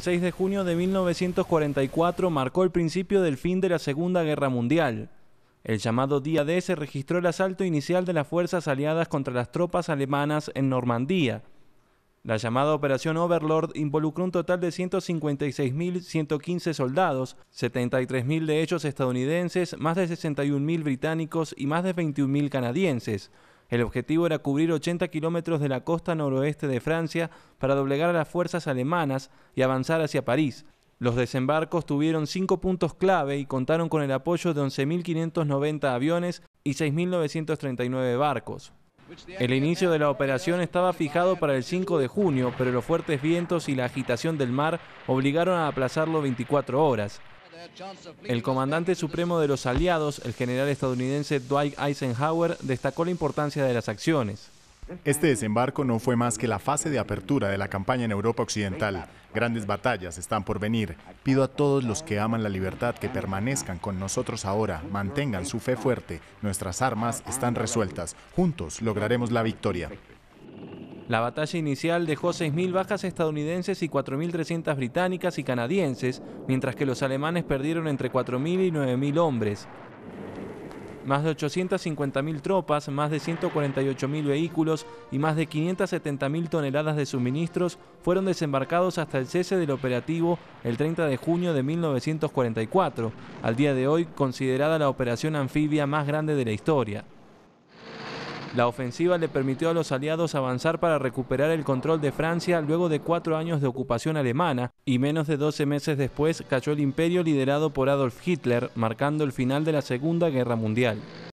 6 de junio de 1944 marcó el principio del fin de la Segunda Guerra Mundial. El llamado Día D se registró el asalto inicial de las fuerzas aliadas contra las tropas alemanas en Normandía. La llamada Operación Overlord involucró un total de 156.115 soldados, 73.000 de ellos estadounidenses, más de 61.000 británicos y más de 21.000 canadienses. El objetivo era cubrir 80 kilómetros de la costa noroeste de Francia para doblegar a las fuerzas alemanas y avanzar hacia París. Los desembarcos tuvieron cinco puntos clave y contaron con el apoyo de 11.590 aviones y 6.939 barcos. El inicio de la operación estaba fijado para el 5 de junio, pero los fuertes vientos y la agitación del mar obligaron a aplazarlo 24 horas. El comandante supremo de los aliados, el general estadounidense Dwight Eisenhower, destacó la importancia de las acciones. Este desembarco no fue más que la fase de apertura de la campaña en Europa Occidental. Grandes batallas están por venir. Pido a todos los que aman la libertad que permanezcan con nosotros ahora, mantengan su fe fuerte. Nuestras armas están resueltas. Juntos lograremos la victoria. La batalla inicial dejó 6.000 bajas estadounidenses y 4.300 británicas y canadienses, mientras que los alemanes perdieron entre 4.000 y 9.000 hombres. Más de 850.000 tropas, más de 148.000 vehículos y más de 570.000 toneladas de suministros fueron desembarcados hasta el cese del operativo el 30 de junio de 1944, al día de hoy considerada la operación anfibia más grande de la historia. La ofensiva le permitió a los aliados avanzar para recuperar el control de Francia luego de cuatro años de ocupación alemana y menos de 12 meses después cayó el imperio liderado por Adolf Hitler, marcando el final de la Segunda Guerra Mundial.